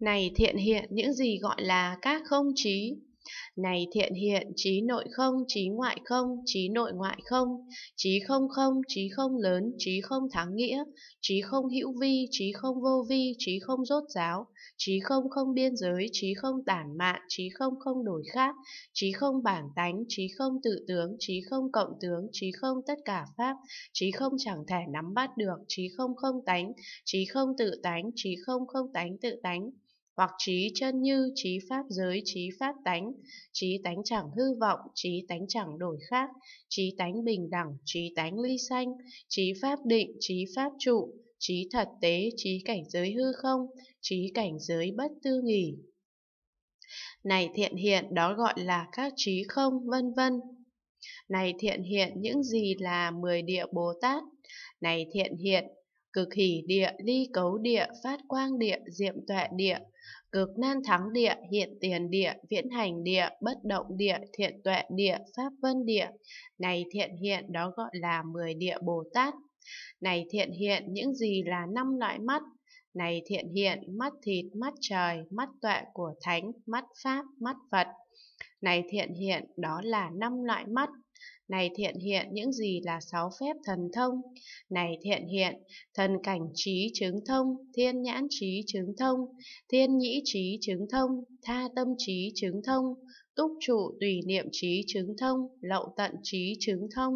Này thiện hiện những gì gọi là các không trí. Này thiện hiện trí nội không, trí ngoại không, trí nội ngoại không, trí không không, trí không lớn, trí không thắng nghĩa, trí không hữu vi, trí không vô vi, trí không rốt giáo, trí không không biên giới, trí không tản mạn, trí không không đổi khác, trí không bản tánh, trí không tự tướng, trí không cộng tướng, trí không tất cả pháp, trí không chẳng thể nắm bắt được, trí không không tánh, trí không tự tánh, trí không không tánh tự tánh hoặc trí chân như, trí pháp giới, trí pháp tánh, trí tánh chẳng hư vọng, trí tánh chẳng đổi khác, trí tánh bình đẳng, trí tánh ly sanh, trí pháp định, trí pháp trụ, trí thật tế, trí cảnh giới hư không, trí cảnh giới bất tư nghỉ. Này thiện hiện, đó gọi là các trí không, vân vân. Này thiện hiện, những gì là mười địa Bồ Tát? Này thiện hiện, cực hỷ địa, ly cấu địa, phát quang địa, diệm tuệ địa, cực nan thắng địa, hiện tiền địa, viễn hành địa, bất động địa, thiện tuệ địa, pháp vân địa. Này thiện hiện đó gọi là mười địa Bồ Tát. Này thiện hiện những gì là năm loại mắt, này thiện hiện, mắt thịt, mắt trời, mắt tuệ của thánh, mắt pháp, mắt Phật. Này thiện hiện, đó là năm loại mắt. Này thiện hiện, những gì là sáu phép thần thông. Này thiện hiện, thần cảnh trí chứng thông, thiên nhãn trí chứng thông, thiên nhĩ trí chứng thông, tha tâm trí chứng thông, túc trụ tùy niệm trí chứng thông, lậu tận trí chứng thông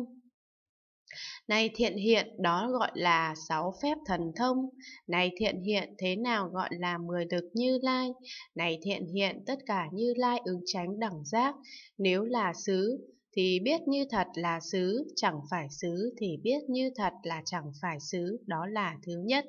này thiện hiện đó gọi là sáu phép thần thông Này thiện hiện thế nào gọi là mười lực như lai Này thiện hiện tất cả như lai ứng tránh đẳng giác Nếu là xứ thì biết như thật là xứ Chẳng phải xứ thì biết như thật là chẳng phải xứ Đó là thứ nhất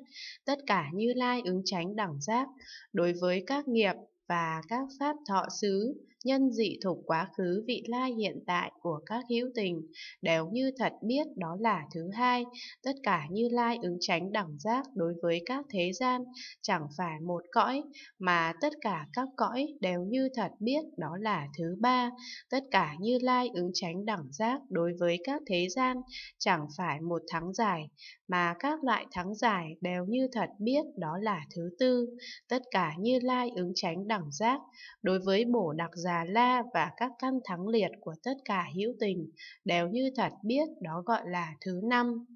Tất cả như lai ứng tránh đẳng giác Đối với các nghiệp và các pháp thọ xứ nhân dị thục quá khứ vị lai hiện tại của các hữu tình đều như thật biết đó là thứ hai tất cả như lai ứng tránh đẳng giác đối với các thế gian chẳng phải một cõi mà tất cả các cõi đều như thật biết đó là thứ ba tất cả như lai ứng tránh đẳng giác đối với các thế gian chẳng phải một tháng dài mà các loại tháng dài đều như thật biết đó là thứ tư tất cả như lai ứng tránh đẳng giác đối với bổ đặc giả già la và các căm thắng liệt của tất cả hữu tình đều như thật biết đó gọi là thứ năm.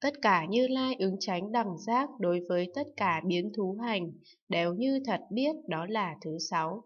Tất cả như lai ứng tránh đẳng giác đối với tất cả biến thú hành đều như thật biết đó là thứ sáu.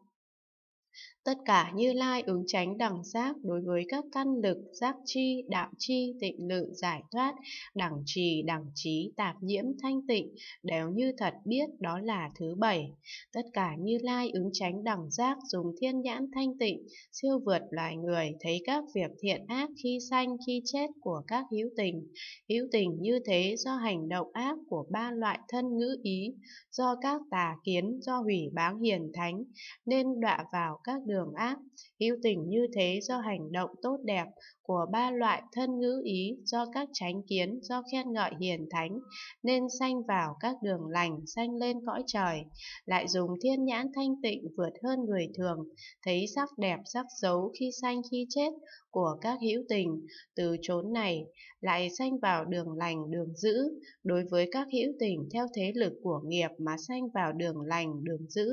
Tất cả như lai ứng tránh đẳng giác đối với các căn lực, giác chi, đạo chi, tịnh lự, giải thoát, đẳng trì, đẳng trí, tạp nhiễm, thanh tịnh, đều như thật biết đó là thứ bảy. Tất cả như lai ứng tránh đẳng giác dùng thiên nhãn thanh tịnh, siêu vượt loài người, thấy các việc thiện ác khi sanh, khi chết của các hữu tình. Hữu tình như thế do hành động ác của ba loại thân ngữ ý, do các tà kiến, do hủy báng hiền thánh, nên đọa vào các đường ác. Hữu tình như thế do hành động tốt đẹp của ba loại thân ngữ ý, do các chánh kiến, do khen ngợi hiền thánh, nên sanh vào các đường lành, sanh lên cõi trời. Lại dùng thiên nhãn thanh tịnh vượt hơn người thường, thấy sắc đẹp sắc xấu khi sanh khi chết của các hữu tình, từ chốn này lại sanh vào đường lành đường dữ, đối với các hữu tình theo thế lực của nghiệp mà sanh vào đường lành đường dữ,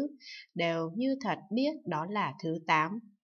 đều như thật biết đó là là thứ 8.